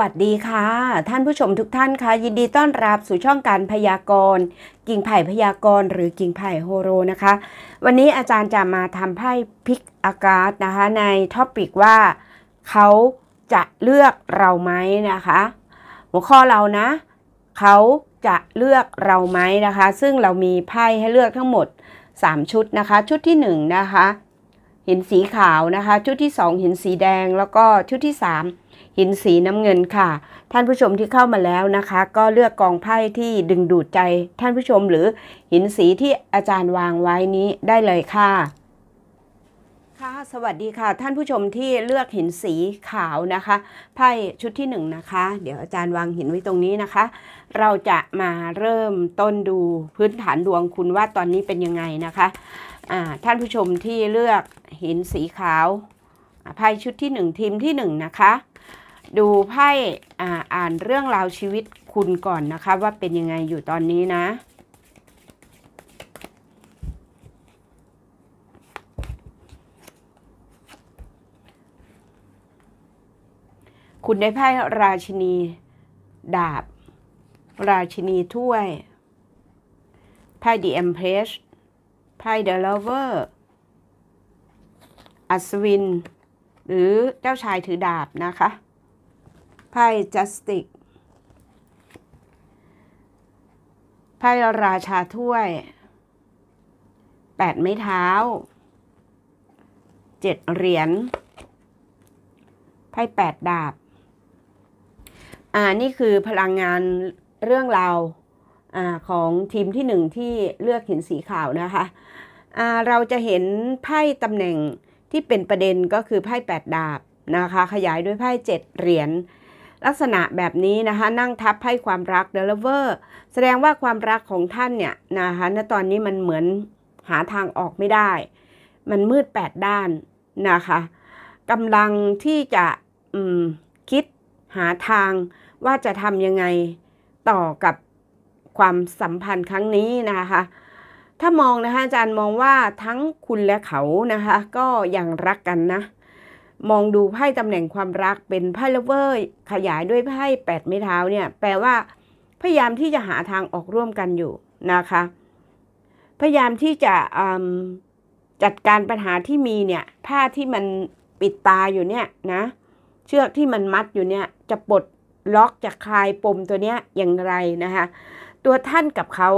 วัสดีค่ะท่านผู้ชมทุกท่านคะ ยินดีต้อนรับสู่ช่องการพยากรณ์ กิ่งไผ่พยากรณ์หรือกิ่งไผ่โฮโรนะคะ วันนี้อาจารย์จะมาทำไพ่พิกอากาศนะคะในท็อปิกว่าเขาจะเลือกเราไหมนะคะหัวข้อเรานะเขาจะเลือกเราไหมนะคะ ซึ่งเรามีไพ่ให้เลือกทั้งหมด 3 ชุดนะคะ ชุดที่1นนะคะเห็นสีขาวนะคะชุดที่2ห็นสีแดงแล้วก็ชุดที่3หินสีน้ำเงินค่ะ ท่านผู้ชมที่เข้ามาแล้วนะคะ ก็เลือกกองไพ่ที่ดึงดูดใจท่านผู้ชมหรือหินสีที่อาจารย์วางไว้นี้ได้เลยค่ะ ค่ะสวัสดีค่ะท่านผู้ชมที่เลือกหินสีขาวนะคะ ไพ่ชุดที่หนึ่งนะคะเดี๋ยวอาจารย์วางหินไว้ตรงนี้นะคะ เราจะมาเริ่มต้นดูพื้นฐานดวงคุณว่าตอนนี้เป็นยังไงนะคะะท่านผู้ชมที่เลือกหินสีขาวไพ่ชุดที่ 1 ทีมที่1นะคะดูไพ่อ่านเรื่องราวชีวิตคุณก่อนนะคะว่าเป็นยังไงอยู่ตอนนี้นะ คุณได้ไพ่ราชินีดาบ ราชินีถ้วยไพ่ The Empress ไพ่ The Lover อัศวิน หรือเจ้าชายถือดาบนะคะไพ่จัสติกไพ่ราชาถ้วย แปดไม้เท้า เจ็ดเหรียญ ไพ่แปดดาบ อ่า นี่คือพลังงานเรื่องราวอของทีมที่หนึ่งที่เลือกหินสีขาว นะคะเราจะเห็นไพ่ตำแหน่งที่เป็นประเด็นก็คือไพ่แปดดาบ นะคะ ขยายด้วยไพ่เจ็ดเหรียญลักษณะแบบนี้นะคะ นั่งทับให้ความรักเดลเวอร์แสดงว่าความรักของท่านเนี่ยนะคะณตอนนี้มันเหมือนหาทางออกไม่ได้ มันมืดแปดด้านนะคะกำลังที่จะคิดหาทางว่าจะทำยังไงต่อกับความสัมพันธ์ครั้งนี้นะคะ ถ้ามองนะคะ อาจารย์มองว่าทั้งคุณและเขานะคะ ก็ยังรักกันนะมองดูไพ่ตำแหน่งความรักเป็นไพ่เลเวอร์ขยายด้วยไพ่แปดไม้เท้าเนี่ยแปลว่าพยายามที่จะหาทางออกร่วมกันอยู่นะคะ พยายามที่จะจัดการปัญหาที่มีเนี่ยผ้าที่มันปิดตาอยู่เนี่ยนะเชือกที่มันมัดอยู่เนี่ยจะปลดล็อกจะคลายปมตัวเนี้ยอย่างไรนะคะ ตัวท่านกับเขา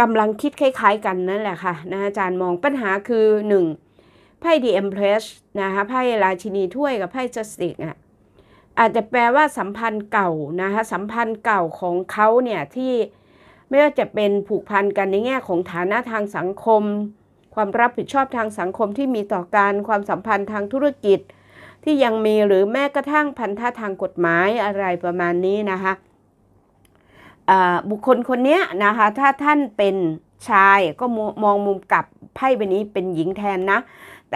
กำลังคิดคล้าย ๆ กันนั่นแหละค่ะนะอาจารย์มองปัญหาคือหนึ่งไพ่ดีเอ็มเพรสนะคะไพ่ราชินีถ้วยกับไพ่จัสติกอ่ะอาจจะแปลว่าสัมพันธ์เก่านะคะสัมพันธ์เก่าของเขาเนี่ยที่ไม่ว่าจะเป็นผูกพันกันในแง่ของฐานะทางสังคม ความรับผิดชอบทางสังคมที่มีต่อการความสัมพันธ์ทางธุรกิจ ที่ยังมีหรือแม้กระทั่งพันธะทางกฎหมายอะไรประมาณนี้นะคะบุคคลคนนี้นะคะถ้าท่านเป็นชายก็มองมุมกลับไพ่ใบนี้เป็นหญิงแทนนะ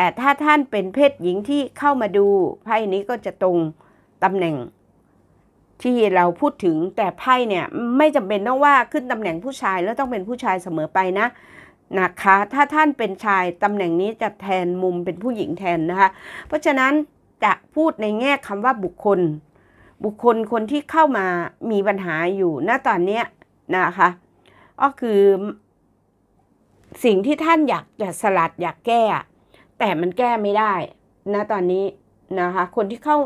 แต่ถ้าท่านเป็นเพศหญิงที่เข้ามาดูไพ่นี้ก็จะตรงตำแหน่งที่เราพูดถึง แต่ไพ่เนี่ยไม่จำเป็นต้องว่าขึ้นตำแหน่งผู้ชายแล้วต้องเป็นผู้ชายเสมอไปนะนะคะ ถ้าท่านเป็นชายตำแหน่งนี้จะแทนมุมเป็นผู้หญิงแทนนะคะเพราะฉะนั้นจะพูดในแง่คำว่าบุคคลบุคคลคนที่เข้ามามีปัญหาอยู่ณตอนนี้นะคะ ก็คือสิ่งที่ท่านอยากจะสลัดอยากแก้แต่มันแก้ไม่ได้นะตอนนี้นะคะคนที่เข้า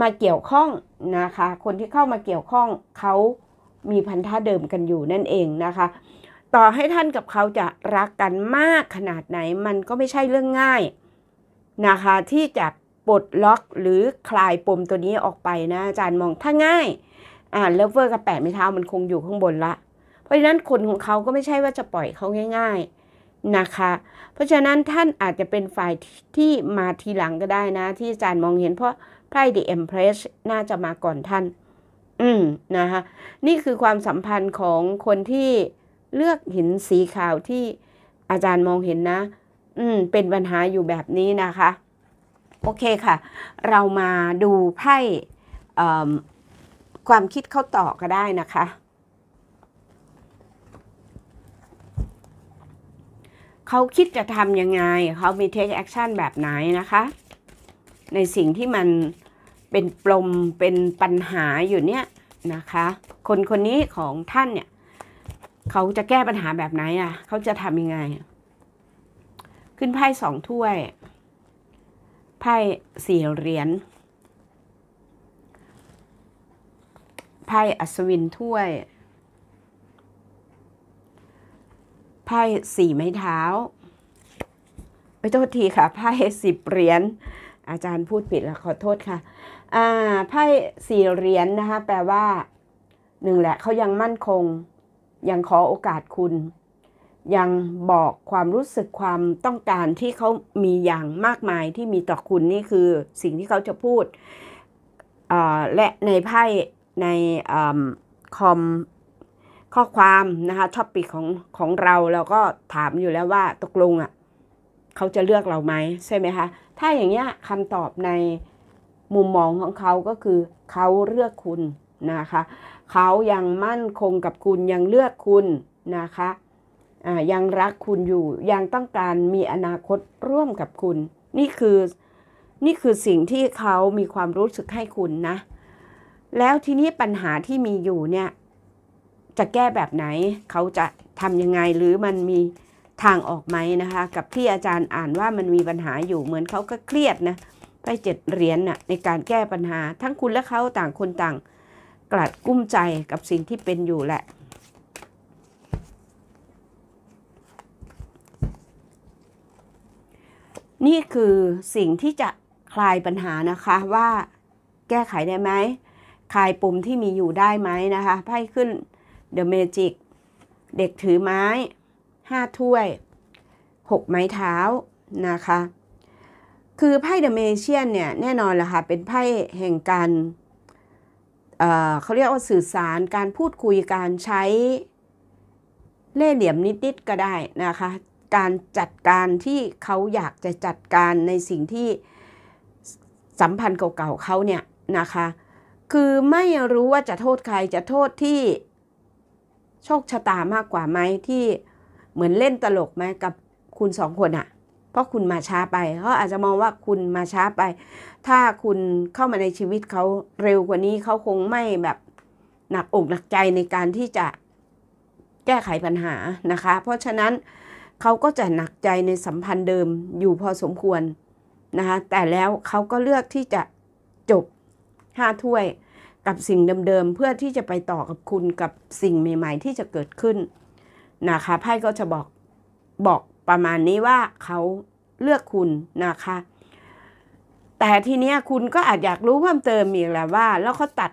มาเกี่ยวข้องนะคะ คนที่เข้ามาเกี่ยวข้องเขามีพันธะเดิมกันอยู่นั่นเองนะคะ ต่อให้ท่านกับเขาจะรักกันมากขนาดไหน มันก็ไม่ใช่เรื่องง่ายนะคะ ที่จะปลดล็อกหรือคลายปมตัวนี้ออกไปนะอาจารย์มองถ้าง่ายอ่าเลเวอร์กับแปดไม่เท้ามันคงอยู่ข้างบนละ เพราะฉะนั้นคนของเขาก็ไม่ใช่ว่าจะปล่อยเขาง่าย ๆนะคะเพราะฉะนั้นท่านอาจจะเป็นฝ่ายที่มาทีหลังก็ได้นะ ที่อาจารย์มองเห็น เพราะ ไพ่เดีเอ็มเพรสน่าจะมาก่อนท่าน อืมนะคะ นี่คือความสัมพันธ์ของคนที่เลือกหินสีขาวที่อาจารย์มองเห็นนะ อืมเป็นปัญหาอยู่แบบนี้นะคะ โอเคค่ะ เรามาดูไพ่ความคิดเข้าต่อก็ได้นะคะเขาคิดจะทำยังไง เขามี take action แบบไหน นะคะ ในสิ่งที่มันเป็นปลมเป็นปัญหาอยู่เนี่ยนะคะ คนคนนี้ของท่านเนี่ย เขาจะแก้ปัญหาแบบไหนอ่ะ เขาจะทำยังไง ขึ้นไพ่สองถ้วย ไพ่สี่เหรียญ ไพ่อัศวินถ้วยไพ่สี่ไม้เท้าไปโทษทีค่ะไพ่สิบเหรียญอาจารย์พูดผิดแล้วขอโทษค่ะอ่าไพ่สี่เหรียญนนะคะแปลว่าหนึ่งแหละเขายังมั่นคงยังขอโอกาสคุณ ยังบอกความรู้สึกความต้องการที่เขามีอย่างมากมายที่มีต่อคุณนี่คือสิ่งที่เขาจะพูดและในไพ่ในคอมข้อความ นะคะท็อปปิกของของเราแล้วก็ถามอยู่แล้วว่าตกลงอะ่ะเขาจะเลือกเราไหมใช่ไหมคะถ้าอย่างเงี้ยคำตอบในมุมมองของเขาก็คือ เขาเลือกคุณนะคะ เขายังมั่นคงกับคุณยังเลือกคุณนะคะยังรักคุณอยู่ยังต้องการมีอนาคตร่วมกับคุณ นี่คือนี่คือสิ่งที่เขามีความรู้สึกให้คุณนะ แล้วทีนี้ปัญหาที่มีอยู่เนี่ยจะแก้แบบไหนเขาจะทำยังไงหรือมันมีทางออกไหมนะคะ กับที่อาจารย์อ่านว่ามันมีปัญหาอยู่เหมือนเขาก็เครียดนะไปเจ็ดเหรียญน่ะในการแก้ปัญหา ทั้งคุณและเขาต่างคนต่าง กลัดกุ้มใจกับสิ่งที่เป็นอยู่แหละ นี่คือสิ่งที่จะคลายปัญหานะคะว่าแก้ไขได้ไหม คลายปมที่มีอยู่ได้ไหมนะคะ ไพ่ขึ้น The Magic เด็กถือไม้ 5 ถ้วย 6 ไม้เท้านะคะ คือไพ่ The m a g i ชี a n เนี่ย แน่นอนละค่ะ เป็นไพ่แห่งการเเขาเรียกว่า สื่อสาร การพูดคุย การใช้เล่เหลี่ยมนิดๆก็ได้ นะคะ การจัดการที่เขาอยากจะจัดการในสิ่งที่สัมพันธ์เก่าๆเขาเนี่ย นะคะ คือไม่รู้ว่าจะโทษใคร จะโทษที่โชคชะตามากกว่าไหมที่เหมือนเล่นตลกไหมกับคุณสองคนอะเพราะคุณมาช้าไปเขาอาจจะมองว่าคุณมาช้าไป ถ้าคุณเข้ามาในชีวิตเขาเร็วกว่านี้เขาคงไม่แบบหนักอกหนักใจในการที่จะแก้ไขปัญหานะคะ เพราะฉะนั้นเขาก็จะหนักใจในสัมพันธ์เดิมอยู่พอสมควรนะคะแต่แล้วเขาก็เลือกที่จะจบห้าถ้วยกับสิ่งเดิมๆเพื่อที่จะไปต่อกับคุณกับสิ่งใหม่ๆที่จะเกิดขึ้น นะคะไพ่ก็จะบอกบอกประมาณนี้ว่าเขาเลือกคุณนะคะ แต่ทีเนี้ยคุณก็อาจอยากรู้เพิ่มเติมอีกแลลวว่าแล้วเขาตัด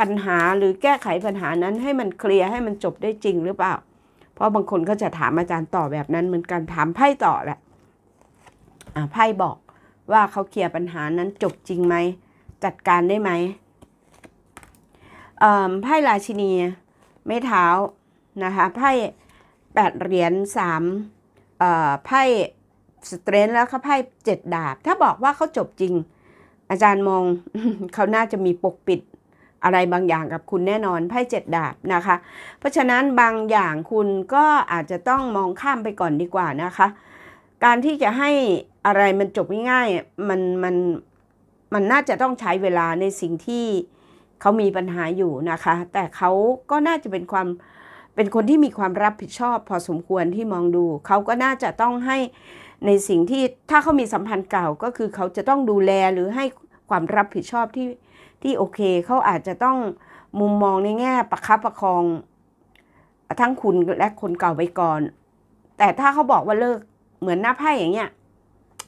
ปัญหาหรือแก้ไขปัญหานั้นให้มันเคลียร์ให้มันจบได้จริงหรือเปล่า เพราะบางคนก็จะถามอาจารย์ต่อแบบนั้นเหมือนกันถามไพ่ต่อแหละไพ่บอกว่าเขาเคลียร์ปัญหานั้นจบจริงไหมจัดการได้ไหมไพ่ราชินีไม้เท้านะคะไพ่แปดเหรียญสามไพ่สเตรนแล้วก็ไพ่เจ็ดดาบ ถ้าบอกว่าเขาจบจริง อาจารย์มองเขาน่าจะมีปกปิดอะไรบางอย่างกับคุณแน่นอนไพ่เจ็ดดาบนะคะ เพราะฉะนั้นบางอย่างคุณก็อาจจะต้องมองข้ามไปก่อนดีกว่านะคะ การที่จะให้อะไรมันจบง่ายๆมันมันมันน่าจะต้องใช้เวลาในสิ่งที่เขามีปัญหาอยู่นะคะ แต่เขาก็น่าจะเป็นความเป็นคนที่มีความรับผิดชอบพอสมควรที่มองดู เขาก็น่าจะต้องให้ในสิ่งที่ถ้าเขามีสัมพันธ์เก่าก็คือเขาจะต้องดูแลหรือให้ความรับผิดชอบที่ที่โอเค เขาอาจจะต้องมุมมองในแง่ประคับประคอง ทั้งคุณและคนเก่าไปก่อน แต่ถ้าเขาบอกว่าเลิกเหมือนหน้าไพ่อย่างเงี้ย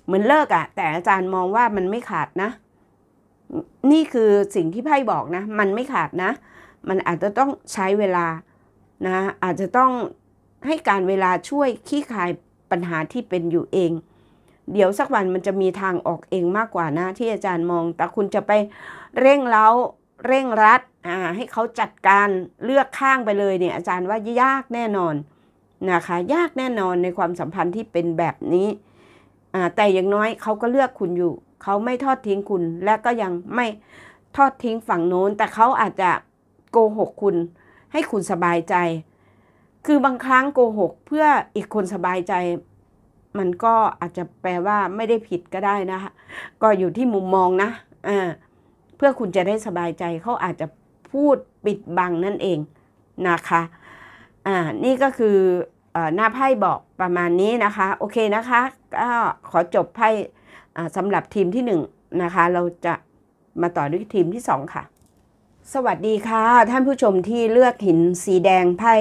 เหมือนเลิกอะแต่อาจารย์มองว่ามันไม่ขาดนะนี่คือสิ่งที่ไพ่บอกนะ มันไม่ขาดนะ มันอาจจะต้องใช้เวลานะอาจจะต้องให้การเวลาช่วยขี้คายปัญหาที่เป็นอยู่เอง เดี๋ยวสักวันมันจะมีทางออกเองมากกว่านะ ที่อาจารย์มอง แต่คุณจะไปเร่งเล้าเร่งรัดอ่าให้เขาจัดการเลือกข้างไปเลยเนี่ยอาจารย์ว่ายากแน่นอนนะคะ ยากแน่นอนในความสัมพันธ์ที่เป็นแบบนี้อ่าแต่อย่างน้อยเขาก็เลือกคุณอยู่เขาไม่ทอดทิ้งคุณและก็ยังไม่ทอดทิ้งฝั่งโน้น แต่เขาอาจจะ โกหกคุณ ให้คุณสบายใจ คือบางครั้งโกหกเพื่ออีกคนสบายใจ มันก็อาจจะแปลว่าไม่ได้ผิดก็ได้นะคะก็อยู่ที่มุมมองนะออเพื่อคุณจะได้สบายใจ เขาอาจจะพูดปิดบัง นั่นเองนะคะอ่านี่ก็คือหน้าไพ่บอกประมาณนี้นะคะโอเคนะคะก็ขอจบไพ่สำหรับทีมที่1นะคะเราจะมาต่อด้วยทีมที่ 2 ค่ะ สวัสดีค่ะท่านผู้ชมที่เลือกหินสีแดงไพ่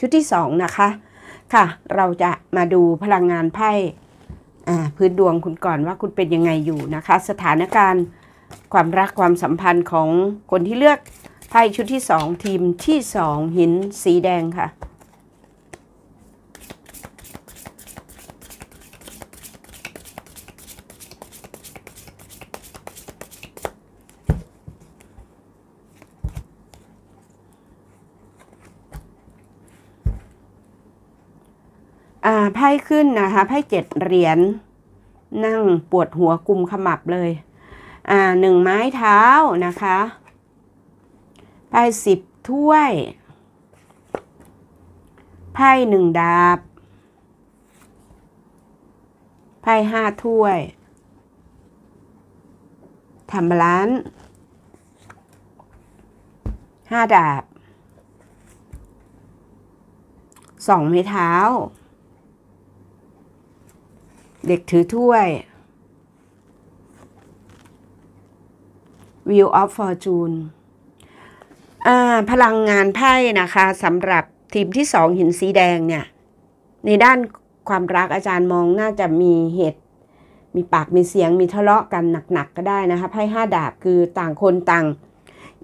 ชุดที่ 2 นะคะ ค่ะ เราจะมาดูพลังงานไพ่พื้นดวงคุณก่อนว่าคุณเป็นยังไงอยู่นะคะ สถานการณ์ความรักความสัมพันธ์ของคนที่เลือกไพ่ชุดที่ 2 ทีมที่ 2หินสีแดงค่ะไพ่ขึ้นนะคะไพ่เจ็ดเหรียญ นั่งปวดหัวกลุ่มขมับเลย อ่าหนึ่งไม้เท้านะคะ ไพ่สิบถ้วย ไพ่หนึ่งดาบ ไพ่ห้าถ้วยทำบาลานห้าดาบ สองไม้เท้าเด็กถือถ้วย View of Fortune พลังงานไพ่นะคะสำหรับทีมที่สองหินสีแดงเนี่ย ในด้านความรักอาจารย์มองน่าจะมีเหตุ มีปากมีเสียงมีทะเลาะกันหนักๆ ก็ได้นะคะไพ่ห้าดาบคือต่างคนต่าง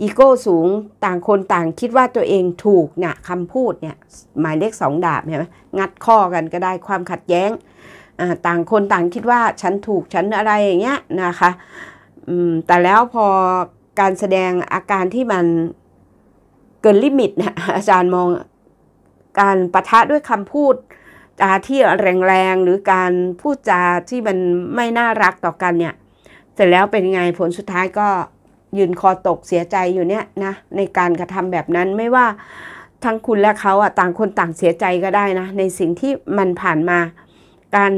อีโก้สูงต่างคนต่างคิดว่าตัวเองถูกเนี่ยคำพูดเนี่ย หมายเลขสองดาบเห็นไหมงัดข้อกันก็ได้ความขัดแย้งต่างคนต่างคิดว่าฉันถูกฉันอะไรอย่างเงี้ยนะคะแต่แล้วพอการแสดงอาการที่มันเกินลิมิตนะอาจารย์มองการประทะด้วยคำพูดจาที่แรงๆหรือการพูดจาที่มันไม่น่ารักต่อกันเนี่ยเสร็จแล้วเป็นไงผลสุดท้ายก็ยืนคอตกเสียใจอยู่เนี่ยนะในการกระทำแบบนั้นไม่ว่าทั้งคุณและเขาอ่ะต่างคนต่างเสียใจก็ได้นะในสิ่งที่มันผ่านมาการ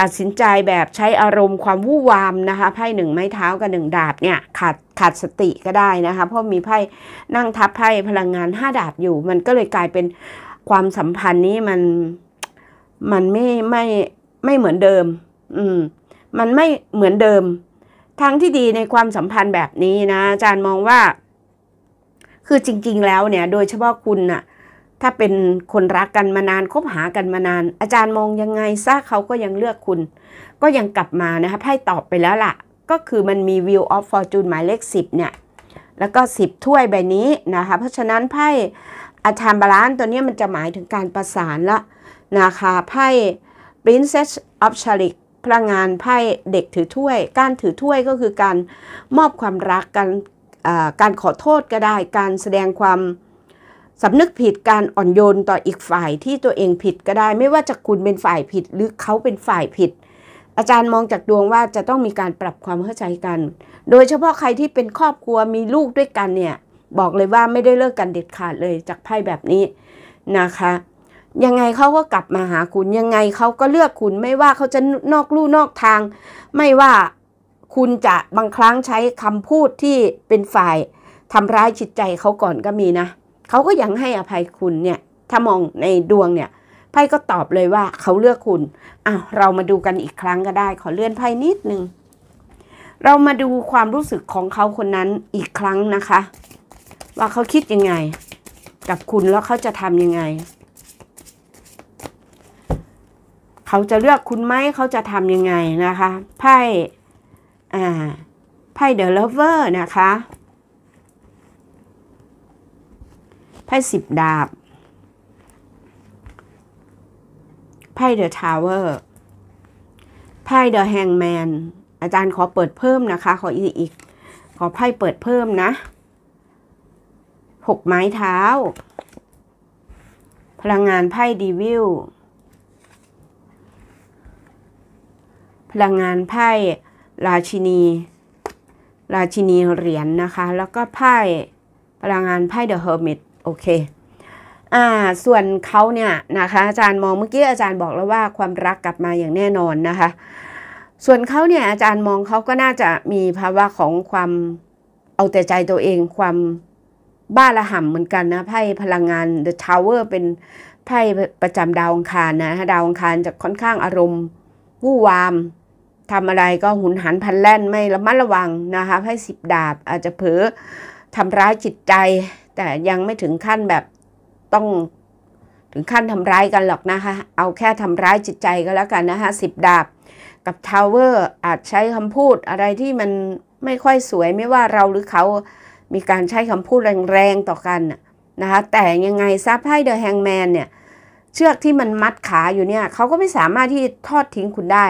ตัดสินใจแบบใช้อารมณ์ความวู่วามนะคะไพ่หนึ่งไม้เท้ากับหนึ่งดาบเนี่ยขาดขาดสติก็ได้นะคะเพราะมีไพ่นั่งทับไพ่พลังงานห้าดาบอยู่ มันก็เลยกลายเป็นความสัมพันธ์นี้มัน มันไม่ไม่ไม่เหมือนเดิม อืมมันไม่เหมือนเดิมทางที่ดีในความสัมพันธ์แบบนี้นะอาจารย์มองว่าคือจริง ๆ แล้วเนี่ย โดยเฉพาะคุณน่ะถ้าเป็นคนรักกันมานานคบหากันมานาน อาจารย์มองยังไงซะเขาก็ยังเลือกคุณ ก็ยังกลับมานะคะไพ่ตอบไปแล้วล่ะก็คือมันมี view of fortune หมายเลข 10เนี่ยแล้วก็ 10ถ้วยใบนี้นะคะเพราะฉะนั้นไพ่อาจารย์บาลานตัวนี้มันจะหมายถึงการประสานละนะคะไพ่ princess of c h a r i c พลังงานไพ่เด็กถือถ้วย การถือถ้วยก็คือการมอบความรักกันการขอโทษก็ได้ การแสดงความสำนึกผิดการอ่อนโยนต่ออีกฝ่ายที่ตัวเองผิดก็ได้ ไม่ว่าจะคุณเป็นฝ่ายผิดหรือเขาเป็นฝ่ายผิด อาจารย์มองจากดวงว่าจะต้องมีการปรับความเข้าใจกัน โดยเฉพาะใครที่เป็นครอบครัวมีลูกด้วยกันเนี่ยบอกเลยว่าไม่ได้เลิกกันเด็ดขาดเลยจากไพ่แบบนี้นะคะ ยังไงเขาก็กลับมาหาคุณยังไงเขาก็เลือกคุณ ไม่ว่าเขาจะนอกลู่นอกทาง ไม่ว่าคุณจะบางครั้งใช้คำพูดที่เป็นฝ่ายทำร้ายจิตใจเขาก่อนก็มีนะเขาก็ยังให้อภัยคุณเนี่ย ถ้ามองในดวงเนี่ย ไพ่ก็ตอบเลยว่าเขาเลือกคุณอ้าวเรามาดูกันอีกครั้งก็ได้ ขอเลื่อนไพ่นิดนึงเรามาดูความรู้สึกของเขาคนนั้นอีกครั้งนะคะ ว่าเขาคิดยังไง กับคุณแล้วเขาจะทำยังไง เขาจะเลือกคุณไหมเขาจะทำยังไงนะคะ ไพ่ อ่า ไพ่เดอะเลเวอร์นะคะไพ่สิบดาบ ไพ่เดอะทาวเวอร์ไพ่เดอะแฮงแมนอาจารย์ขอเปิดเพิ่มนะคะ ขออีกอีก ขอไพ่เปิดเพิ่มนะ หกไม้เท้า พลังงานไพ่ดีวิลพลังงานไพ่ราชินี ราชินีเหรียญนนะคะ แล้วก็ไพ่พลังงานไพ่เดอะเฮอร์มิตโอเค อ่า ส่วนเขาเนี่ยนะคะอาจารย์มองเมื่อกี้อาจารย์บอกแล้วว่าความรักกลับมาอย่างแน่นอนนะคะ ส่วนเขาเนี่ยอาจารย์มองเขาก็น่าจะมีภาวะของความเอาแต่ใจตัวเองความบ้าระห่ำเหมือนกันนะไพ่พลังงาน The Tower เป็นไพ่ประจำดาวองคารนะดาวองคารจะค่อนข้างอารมณ์วู่วาม ทำอะไรก็หุนหันพันแล่นไม่ระมัดระวังนะคะไพ่สิบดาบอาจจะเผลอทำร้ายจิตใจแต่ยังไม่ถึงขั้นแบบต้องถึงขั้นทำร้ายกันหรอกนะคะเอาแค่ทำร้ายจิตใจก็แล้วกันนะคะสิบดาบกับทาวเวอร์ อาจใช้คำพูดอะไรที่มันไม่ค่อยสวยไม่ว่าเราหรือเขามีการใช้คำพูดแรงๆต่อกันนะคะแต่ยังไงซาบให้เดอะแฮงแมนเนี่ยเชือกที่มันมัดขาอยู่เนี่ยเขาก็ไม่สามารถที่ทอดทิ้งคุณได้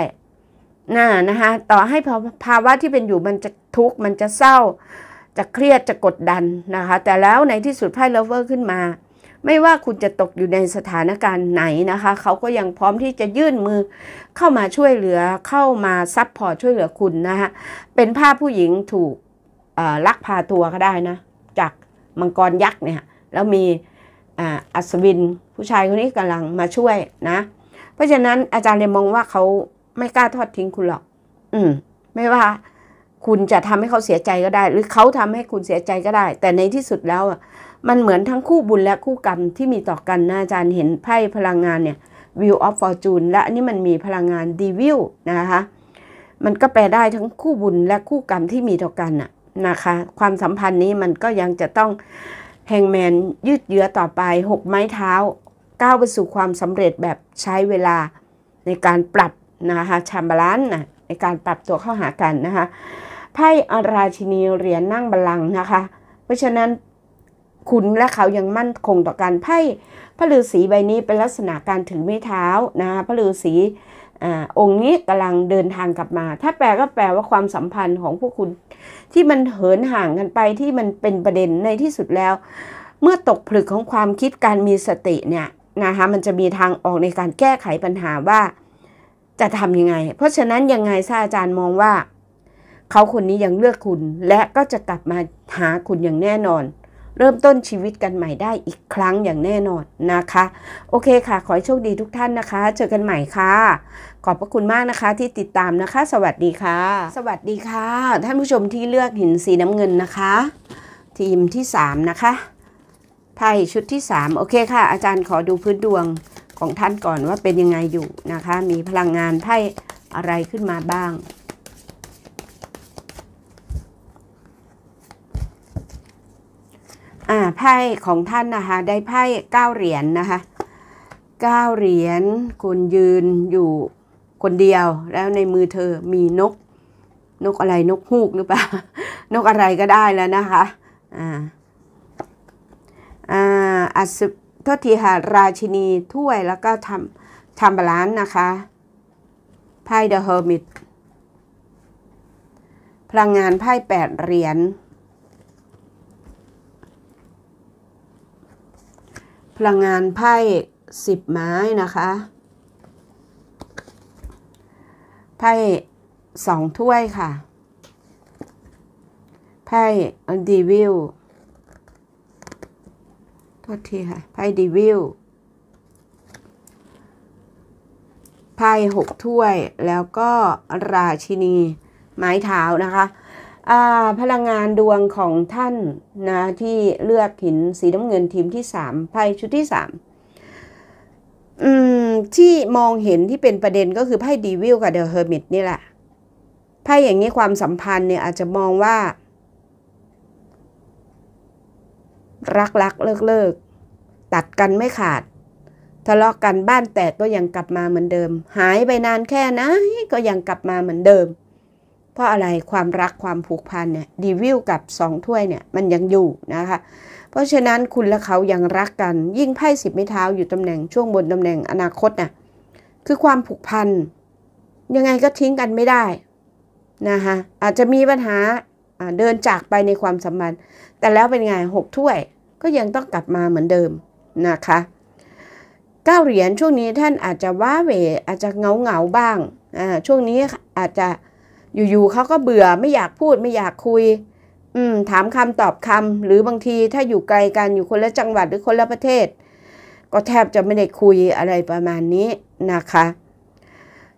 น่ะนะคะต่อให้ภาวะที่เป็นอยู่มันจะทุกข์มันจะเศร้าจะเครียดจะกดดันนะคะ แต่แล้วในที่สุดไพ่เลเวอร์ขึ้นมา ไม่ว่าคุณจะตกอยู่ในสถานการณ์ไหนนะคะ เขาก็ยังพร้อมที่จะยื่นมือเข้ามาช่วยเหลือเข้ามาซัพพอร์ตช่วยเหลือคุณนะคะเป็นภาพผู้หญิงถูกลักพาตัวก็ได้นะ จากมังกรยักษ์เนี่ย แล้วมีอัศวิน ผู้ชายคนนี้กำลังมาช่วยนะ เพราะฉะนั้นอาจารย์เลยมองว่าเขาไม่กล้าทอดทิ้งคุณหรอกอืมไม่ว่าคุณจะทำให้เขาเสียใจก็ได้ หรือเขาทำให้คุณเสียใจก็ได้ แต่ในที่สุดแล้วมันเหมือนทั้งคู่บุญและคู่กรรมที่มีต่อกันนะอาจารย์เห็นไพ่พลังงานเนี่ยวิวออฟฟอร์จูนและอันนี้มันมีพลังงานดีวิวนะคะมันก็แปลได้ทั้งคู่บุญ และคู่กรรมที่มีต่อกันนะคะ ความสัมพันธ์นี้มันก็ยังจะต้องแฮงแมนยืดเยื้อต่อไป6ไม้เท้า ก้าวไปสู่ความสำเร็จแบบใช้เวลาในการปรับนะคะชามบาลานซ์นะในการปรับตัวเข้าหากันนะคะไพ่อาราชินีเหรียญนั่งบัลลังก์นะคะ เพราะฉะนั้นคุณและเขายังมั่นคงต่อการไพ่พระฤาษีใบนี้เป็นลักษณะการถือไม้เท้า นะพระฤาษีองค์นี้กำลังเดินทางกลับมา ถ้าแปลก็แปลว่าความสัมพันธ์ของพวกคุณที่มันเหินห่างกันไปที่มันเป็นประเด็นในที่สุดแล้ว เมื่อตกผลึกของความคิดการมีสติเนี่ยนะคะมันจะมีทางออกในการแก้ไขปัญหาว่า จะทํำยังไง เพราะฉะนั้นยังไงซาอาจารย์มองว่าเขาคนนี้ยังเลือกคุณและก็จะกลับมาหาคุณอย่างแน่นอน เริ่มต้นชีวิตกันใหม่ได้อีกครั้งอย่างแน่นอนนะคะ โอเคค่ะ ขอให้โชคดีทุกท่านนะคะ เจอกันใหม่ค่ะ ขอบพระคุณมากนะคะ ที่ติดตามนะคะ สวัสดีค่ะ สวัสดีค่ะท่านผู้ชมที่เลือกหินสีน้ำเงินนะคะทีมที่3นะคะไพ่ชุดที่3โอเคค่ะ อาจารย์ขอดูพื้นดวงของท่านก่อนว่าเป็นยังไงอยู่นะคะ มีพลังงานไพ่อะไรขึ้นมาบ้างอ่าไพ่ของท่านนะคะได้ไพ่เก้าเหรียญนนะคะเก้าเหรียญคุณยืนอยู่คนเดียวแล้วในมือเธอมีนกนกอะไรนกฮูกหรือเปล่า นกอะไรก็ได้แล้วนะคะ อ่าอ่าอัศทศทีหาราชินีถ้วยแล้วก็ทำทำบาลานนะคะไพ่เดอะเฮอร์มิตพลังงานไพ่แปดเหรียญพลังงานไพ่สิบไม้นะคะ ไพ่สองถ้วยค่ะ ไพ่ดีวิลโทษทีค่ะไพ่ดีวิลไพ่หกถ้วยแล้วก็ราชินีไม้เท้านะคะพลังงานดวงของท่านนะ ที่เลือกหินสีน้ำเงินทีมที่สามไพ่ชุดที่สามที่มองเห็นที่เป็นประเด็นก็คือไพ่ดีวิลกับเดอะเฮอร์มิตนี่แหละไพ่อย่างนี้ความสัมพันธ์เนี่ยอาจจะมองว่า รักรักเลิกเลิกตัดกันไม่ขาด ทะเลาะกันบ้านแตกก็ยังกลับมาเหมือนเดิม หายไปนานแค่นะก็ยังกลับมาเหมือนเดิมเพราะอะไร ความรักความผูกพันเนี่ยดีวิลกับสองถ้วยเนี่ยมันยังอยู่นะคะเพราะฉะนั้นคุณและเขายังรักกันยิ่งไพ่สิบไม้เท้าอยู่ตำแหน่งช่วงบนตำแหน่งอนาคตน่ะคือความผูกพันยังไงก็ทิ้งกันไม่ได้นะคะอาจจะมีปัญหาเดินจากไปในความสัมพันธ์แต่แล้วเป็นไงหกถ้วยก็ยังต้องกลับมาเหมือนเดิมนะคะก้าเหรียญช่วงนี้ท่านอาจจะว้าเหวอาจจะเงาเงาบ้างช่วงนี้อาจจะอยู่ๆเขาก็เบื่อไม่อยากพูดไม่อยากคุย อืมถามคำตอบคำหรือบางทีถ้าอยู่ไกลกันอยู่คนละจังหวัดหรือคนละประเทศ ก็แทบจะไม่ได้คุยอะไรประมาณนี้นะคะ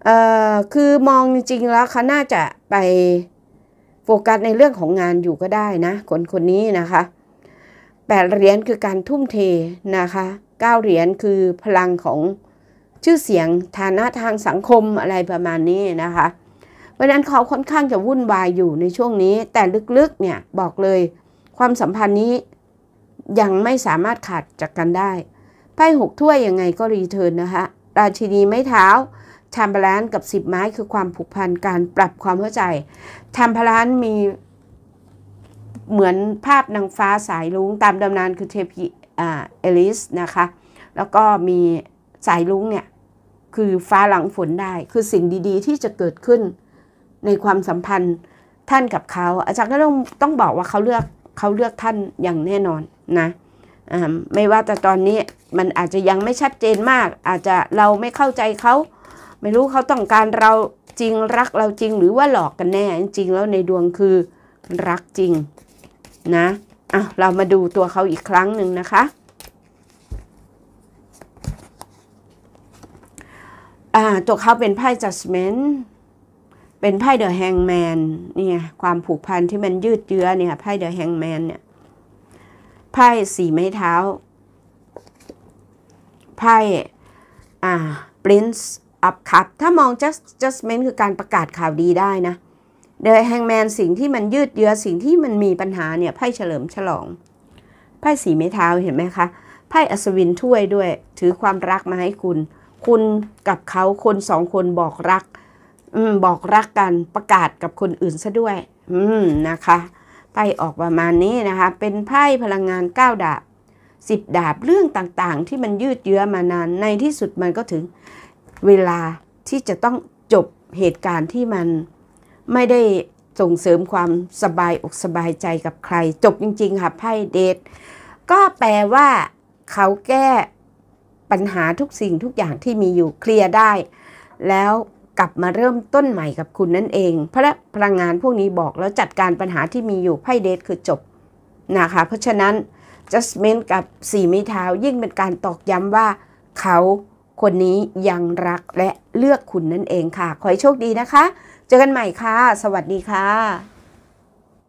เอ่อคือมองจริงๆ แล้วเขาน่าจะไปโฟกัสในเรื่องของงานอยู่ก็ได้นะคนคนนี้นะคะแปดเหรียญคือการทุ่มเทนะคะเก้าเหรียญคือพลังของชื่อเสียงฐานะทางสังคมอะไรประมาณนี้นะคะพราะนั้นเขาค่อนข้างจะวุ่นวายอยู่ในช่วงนี้ แต่ลึกๆ เนี่ย บอกเลย ความสัมพันธ์นี้ยังไม่สามารถขาดจากกันได้ ไพ่หกถ้วยยังไงก็รีเทิร์นนะคะราชินีไม้เท้าชามบาลานกับสิบไม้คือความผูกพันการปรับความเข้าใจชามบาลานมีเหมือนภาพนางฟ้าสายลุงตามตำนานคือเทพีเอลิสนะคะ แล้วก็มีสายลุงเนี่ยคือฟ้าหลังฝนได้ คือสิ่งดีๆที่จะเกิดขึ้นในความสัมพันธ์ท่านกับเขา อาจารย์ก็ต้องต้องบอกว่าเขาเลือก เขาเลือกท่านอย่างแน่นอนนะไม่ว่าแต่ตอนนี้มันอาจจะยังไม่ชัดเจนมาก อาจจะเราไม่เข้าใจเขา ไม่รู้เขาต้องการเราจริงรักเราจริงหรือว่าหลอกกันแน่จริงแล้วในดวงคือรักจริงนะอ่ะเรามาดูตัวเขาอีกครั้งหนึ่งนะคะ อ่า ตัวเขาเป็นไพ่จัดสมนเป็นไพ่เดอะแฮงแมนเนี่ยความผูกพันที่มันยืดเยื้อเนี่ยไพ่เดอะแฮงแมนเนี่ยไพ่สีไม้เท้า ไพ่อ่า Prince up cup ถ้ามอง just justment คือการประกาศข่าวดีได้นะเดอะแฮงแมนสิ่งที่มันยืดเยื้อสิ่งที่มันมีปัญหาเนี่ย ไพ่เฉลิมฉลอง ไพ่สีไม้เท้าเห็นไหมคะ ไพ่อัศวินถ้วยด้วยถือความรักมาให้คุณ คุณกับเขาคนสองคนบอกรักบอกรักกันประกาศกับคนอื่นซะด้วย อืม นะคะไพ่ออกประมาณนี้นะคะ เป็นไพ่พลังงานเก้าดาบสิบดาบเรื่องต่าง ๆ ที่มันยืดเยื้อมานาน ในที่สุดมันก็ถึง เวลาที่จะต้องจบเหตุการณ์ที่มัน ไม่ได้ส่งเสริมความสบายอกสบายใจกับใคร จบจริง ๆ ค่ะ ไพ่เดทก็แปลว่า เขาแก้ปัญหาทุกสิ่งทุกอย่างที่มีอยู่เคลียร์ได้ แล้วกลับมาเริ่มต้นใหม่กับคุณนั่นเอง เพราะพลังงานพวกนี้บอกแล้วจัดการปัญหาที่มีอยู่ไพ่เดทคือจบนะคะ เพราะฉะนั้นจัสเมนกับสีมีเท้ายิ่งเป็นการตอกย้ำว่า เขาคนนี้ยังรักและเลือกคุณนั่นเองค่ะขอให้โชคดีนะคะ เจอกันใหม่ค่ะ สวัสดีค่ะ